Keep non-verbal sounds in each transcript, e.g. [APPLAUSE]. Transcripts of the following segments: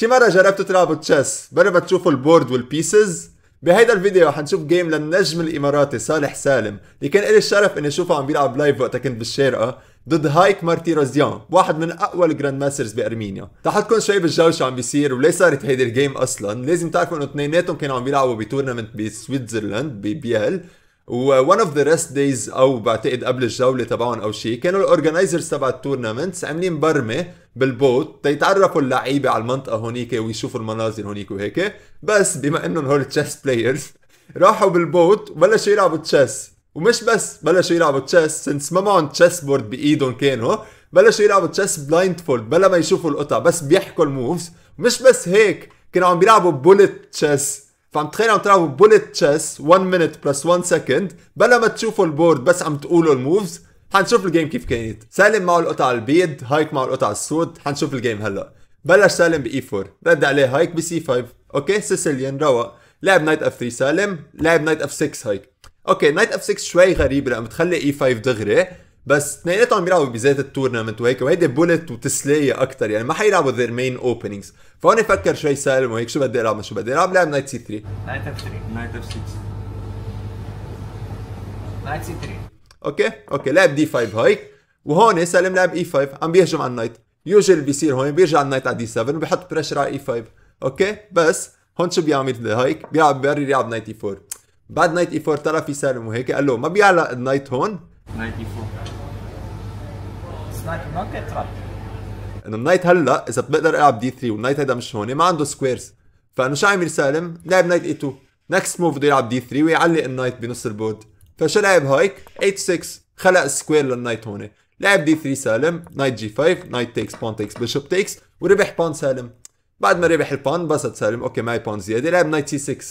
شي مرة جربتوا تلعبوا تشيس برا ما تشوفوا البورد والبيسز بهيدا الفيديو حنشوف جيم للنجم الاماراتي صالح سالم اللي كان الي الشرف اني اشوفه عم بيلعب لايف وقتها كنت بالشارقه ضد هايك مارتي روزيان واحد من اقوى الجراند ماسترز بارمينيا تحطكم شوي بالجو شو عم بيصير وليه صارت هيدي الجيم اصلا لازم تعرفوا انه اثنيناتهم كانوا عم بيلعبوا بتورنمنت بسويتزرلاند ببيال و one of the rest days او بعتقد قبل الجوله تبعهم او شيء كانوا الاورجنايزرز تبع التورنمنتس عاملين برمه بالبوت تيتعرفوا اللعيبه على المنطقه هونيك ويشوفوا المناظر هونيك وهيك بس بما انهم هول تشيس بلايرز راحوا بالبوت وبلشوا يلعبوا تشيس ومش بس بلشوا يلعبوا تشيس سنس ما معهم تشيس بورد بايدهم كانوا بلشوا يلعبوا تشيس بلايند فولد بلا ما يشوفوا القطع بس بيحكوا الموفز مش بس هيك كانوا عم بيلعبوا بولت تشيس فعم تخيل عم تلعبوا بولت تشيس 1 مينت بلس 1 سكند بلا ما تشوفوا البورد بس عم تقولوا الموفز حنشوف الجيم كيف كانت سالم معه القطع البيض هايك معه القطع السود حنشوف الجيم هلا بلش سالم باي 4 رد عليه هايك بسي 5 اوكي سيسيليان روق لعب نايت اف 3 سالم لعب نايت اف 6 هايك اوكي نايت اف 6 شوي غريب لانه بتخلي اي e 5 دغري بس اثنيناتهم بيلعبوا بذات التورنمنت وهيك وهيدي بولت وتسلية اكثر يعني ما حيلعبوا ذير مين اوبننجز فهون فكر شوي سالم وهيك شو بدي العب شو بدي العب لعب نايت سي 3 نايت اف 3 نايت اف 6 نايت سي 3 اوكي اوكي لعب دي 5 هيك وهون سالم لعب اي e 5 عم بيهجم على النايت يوجي اللي بيصير هون بيرجع النايت على دي 7 وبيحط بريشر على اي e 5 اوكي بس هون شو بيعمل هيك بيلعب بيري يلعب نايت اي e 4 بعد نايت اي 4 طلع في سالم وهيك قال له ما بيعلق النايت هون نايت اي 4 انه النايت هلا اذا بقدر العب دي 3 والنايت هيدا مش هون ما عنده سكويرز فانه شو عامل سالم؟ لعب نايت اي 2 نكست موف بده يلعب دي 3 ويعلق النايت بنص البورد فشو لعب هايك 8 6 خلق سكوير للنايت هون لعب دي 3 سالم نايت جي 5 نايت تيكس بون تيكس بيشوب تيكس وربح بون سالم بعد ما ربح البون بسط سالم اوكي معي بون زياده لعب نايت سي 6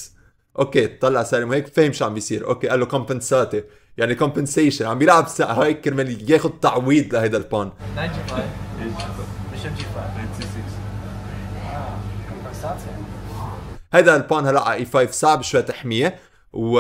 اوكي طلع سالم هيك فهم شو عم بيصير اوكي قال له كومبنساتي يعني كومبنسيشن عم بيلعب هايك كرمال ياخذ تعويض لهيدا البون نايت جي 5 مش جي 5 نايت سي 6 هيدا البون هلا اي 5 صعب شوي تحميه و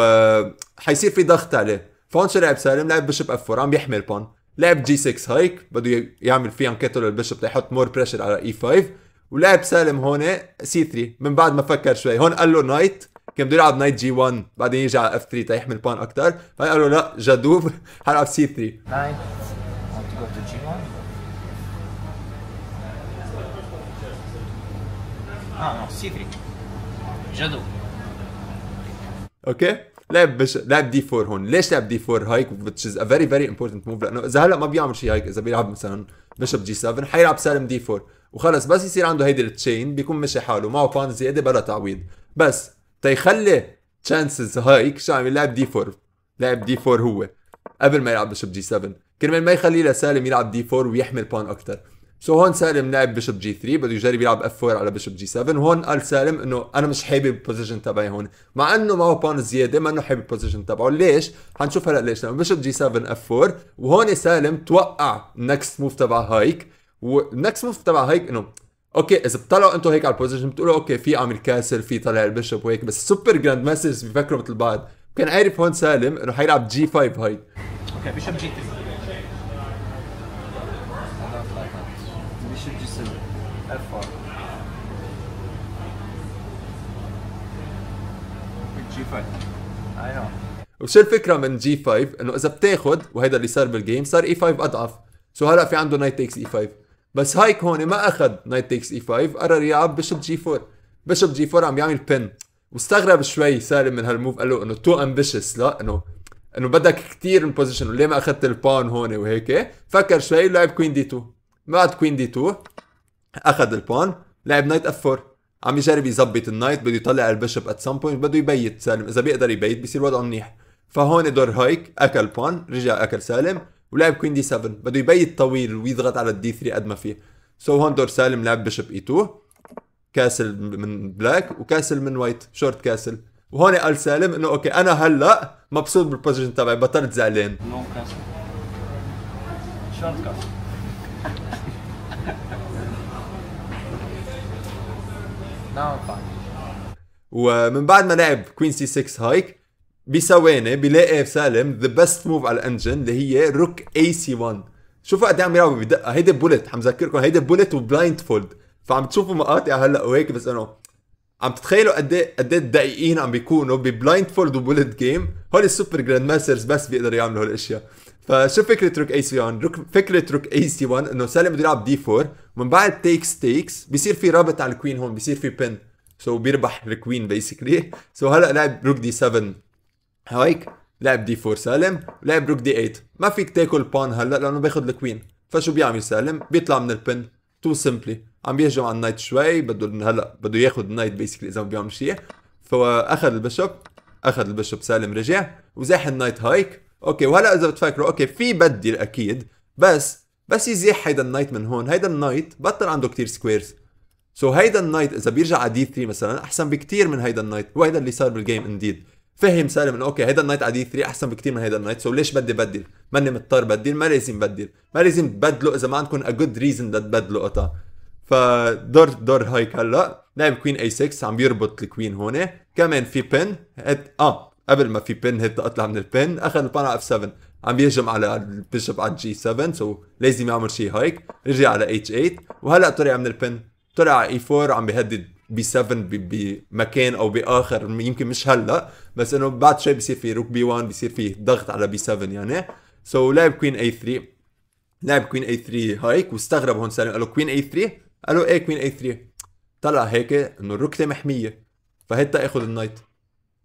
حيصير في ضغط عليه فهون لعب سالم لعب بشب اف 4 عم يحمل بون لعب جي 6 هايك بده يعمل فيه انكيتو للبشب ليحط مور بريشر على اي e 5 ولعب سالم هون سي 3 من بعد ما فكر شوي هون قال له نايت كان بده يلعب نايت جي 1 بعدين يجي على اف 3 ليحمل بان اكثر فقال له لا جدوب [LAUGHS] حلعب سي 3 نايت اه نو سي 3 جادو اوكي لعب بش... لعب دي 4 هون ليش لعب دي 4 هايك which is a very very important move لانه اذا هلا ما بيعمل شيء هايك اذا بيلعب مثلا بشب جي 7 حيلعب سالم دي 4 وخلص بس يصير عنده هيدي التشين بيكون مشي حاله معه بان زياده بلا تعويض بس تيخلي تشانسز هايك شو عم يلعب دي 4 لعب دي 4 هو قبل ما يلعب بشب جي 7 كرمال ما يخليه لسالم يلعب دي 4 ويحمل بان اكثر سو هون سالم لعب بشب جي 3 بده يجرب يلعب اف 4 على بشب جي 7 وهون قال سالم انه انا مش حابب البوزيشن تبعي هون مع انه معه بون زياده ما انه حابب البوزيشن تبعه ليش؟ حنشوف هلا ليش لانه بشب جي 7 اف 4 وهون سالم توقع نكست موف تبع هايك والنكست موف تبع هايك انه اوكي اذا بتطلعوا انتم هيك على البوزيشن بتقولوا اوكي في عامل كاسر في طلع البشب وهيك بس سوبر جراند ماسرز بيفكروا مثل بعض كان عارف هون سالم انه حيلعب جي 5 هايك اوكي بشب جي 3 ايش جسم افر جي 5 ايوه وشو الفكره من جي 5 انه اذا بتاخذ وهذا اللي صار بالجيم صار اي e 5 اضعف سو هلا في عنده نايت تيكس اي 5 بس هايك هون ما اخذ نايت تيكس اي 5 قرر يلعب بشب جي 4 بشب جي 4 عم يعمل بن واستغرب شوي سالم من هالموف قال له انه تو امبيشس لا انه انه بدك كثير من بوزيشن وليه ما اخذت الباون هون وهيك فكر شوي لعب كوين دي 2 بعد كوين دي 2 اخذ البون لعب نايت اف 4 عم يجرب يظبط النايت بده يطلع البشب ات سام بوينت بده يبيت سالم اذا بيقدر يبيت بصير وضعه منيح فهون دور هايك اكل بون رجع اكل سالم ولعب كوين دي 7 بده يبيت طويل ويضغط على الدي 3 قد ما فيه سو so هون دور سالم لعب بشب اي 2 كاسل من بلاك وكاسل من وايت شورت كاسل وهون قال سالم انه اوكي انا هلا مبسوط بالبوزيشن تبعي بطلت زعلان نو كاسل شورت كاسل ومن بعد ما لعب كوين سي 6 هايك بثواني بيلاقي سالم ذا بيست موف على الانجن اللي هي روك اي سي 1 شوفوا قد ايه عم يلعبوا بدقه هيدي بولت عم ذكركم هيدي بولت وبلايند فولد فعم تشوفوا مقاطع هلا وهيك بس انه عم تتخيلوا قد ايه قد ايه الدقيقين عم بيكونوا ببلايند فولد وبولت جيم هول السوبر جراند ماسترز بس بيقدروا يعملوا هالاشياء فشو فكره روك اي سي 1 فكره روك اي سي 1 انه سالم بده يلعب دي 4 ومن بعد تيكس تيكس بيصير في رابط على الكوين هون بيصير في بن سو so بيربح الكوين بيسكلي سو so هلا لعب روك دي 7 هايك لعب دي 4 سالم ولعب روك دي 8 ما فيك تاكل بان هلا لانه بياخذ الكوين فشو بيعمل سالم بيطلع من البن تو سمبلي عم بيهجم على النايت شوي بده هلا بده ياخذ النايت بيسكلي اذا ما بيعمل شيء فاخذ البشب اخذ البشب سالم رجع وزاح النايت هايك اوكي وهلا اذا بتفكروا اوكي في بدل اكيد بس بس يزيح هيدا النايت من هون هيدا النايت بطل عنده كتير سكويرز سو so هيدا النايت اذا بيرجع على دي 3 مثلا احسن بكتير من هيدا النايت وهيدا اللي صار بالجيم انديد فهم سالم انه اوكي هيدا النايت على دي 3 احسن بكتير من هيدا النايت سو so ليش بدي بدل ماني مضطر بدل ما لازم بدل ما لازم تبدلوا اذا ما عندكم ا جود ريزن لتبدله قطع فدور دور هايك هلا لاعب كوين اي 6 عم بيربط الكوين هون كمان في بن اه قبل ما في بن هيت اطلع من البن اخذ البان على اف 7 عم يهجم على البيشب على الجي 7 سو لازم يعمل شيء هايك رجع على اتش 8 وهلا طلع من البن طلع على اي e 4 عم بيهدد بي 7 بمكان او باخر يمكن مش هلا بس انه بعد شوي بصير في روك بي 1 بصير في ضغط على بي 7 يعني سو so لعب كوين اي 3 لعب كوين اي 3 هايك واستغرب هون سالم قال له كوين اي 3 قال له ايه كوين اي 3 طلع هيك انه الركله محميه فهيدا اخذ النايت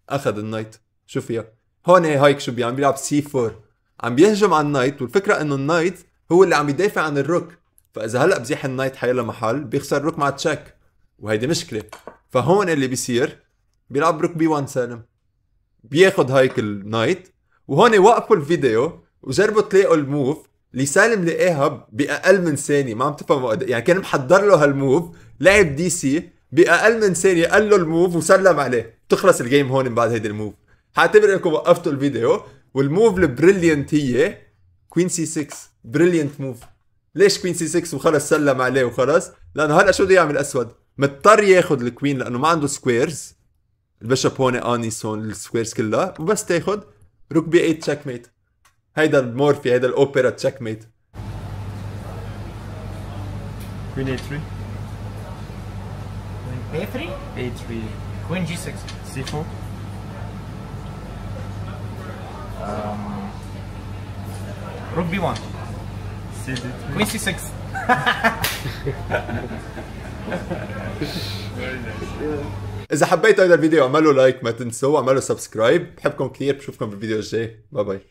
اخذ النايت إيه شو فيها هون هايك شو بيعمل بيلعب سي 4 عم بيهجم على النايت والفكره انه النايت هو اللي عم يدافع عن الروك فاذا هلا بزيح النايت حيلا محل بيخسر الروك مع تشيك وهيدي مشكله فهون اللي بيصير بيلعب روك بي 1 سالم بياخد هايك النايت وهون وقفوا الفيديو وجربوا تلاقوا الموف اللي سالم لقاها باقل من ثانيه ما عم تفهموا قد يعني كان محضر له هالموف لعب دي سي باقل من ثانيه قال له الموف وسلم عليه تخلص الجيم هون من بعد هيدي الموف حاعتبر انكم وقفتوا الفيديو والموف البريليانت هي كوين سي 6 بريليانت موف ليش كوين سي 6 وخلص سلم عليه وخلص لانه هلا شو بده يعمل اسود مضطر ياخذ الكوين لانه ما عنده سكويرز البشب هون انيس هون السكويرز كلها وبس تاخذ روك بي 8 تشيك ميت هيدا المورفي هيدا الاوبرا تشيك ميت كوين A3 كوين 3 A3 كوين G6 C4 روبي وان كوينسي 6 اذا حبيتوا هذا الفيديو اعملوا لايك ما تنسوا اعملوا سبسكرايب بحبكم كثير بشوفكم بالفيديو الجاي باي باي